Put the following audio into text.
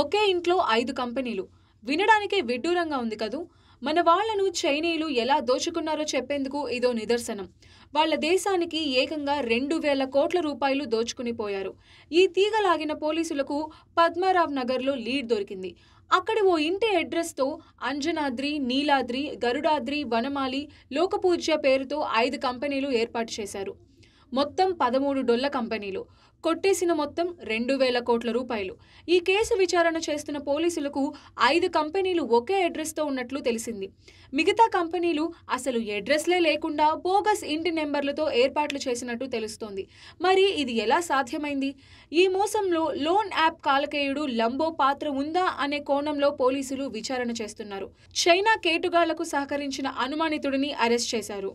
ఒకే ఇంట్లో ఐదు కంపెనీలు వినడానికే విడ్డూరంగా ఉంది కదూ మన వాళ్లను చైనీయులు ఎలా దోచుకున్నారో చెప్పేందుకు ఇదో నిదర్శనం వాళ్ల దేశానికి ఏకంగా రెండు వేల కోట్ల రూపాయలు దోచుకుని పోయారు ఈ తీగలాగిన పోలీసులకు పద్మారావ్ నగర్లో లీడ్ దొరికింది అక్కడ ఓ ఇంటి అడ్రస్తో అంజనాద్రి నీలాద్రి గరుడాద్రి వనమాలి లోకపూజ్య పేరుతో ఐదు కంపెనీలు ఏర్పాటు చేశారు మొత్తం పదమూడు డొల్ల కంపెనీలు కొట్టేసిన మొత్తం రెండు వేల కోట్ల రూపాయలు ఈ కేసు విచారణ చేస్తున్న పోలీసులకు ఐదు కంపెనీలు ఒకే అడ్రస్తో ఉన్నట్లు తెలిసింది మిగతా కంపెనీలు అసలు అడ్రస్లే లేకుండా బోగస్ ఇంటి నెంబర్లతో ఏర్పాట్లు చేసినట్టు తెలుస్తోంది మరి ఇది ఎలా సాధ్యమైంది ఈ మోసంలో లోన్ యాప్ కాలకేయుడు లంబో పాత్ర ఉందా అనే కోణంలో పోలీసులు విచారణ చేస్తున్నారు చైనా కేటుగాళ్లకు సహకరించిన అనుమానితుడిని అరెస్ట్ చేశారు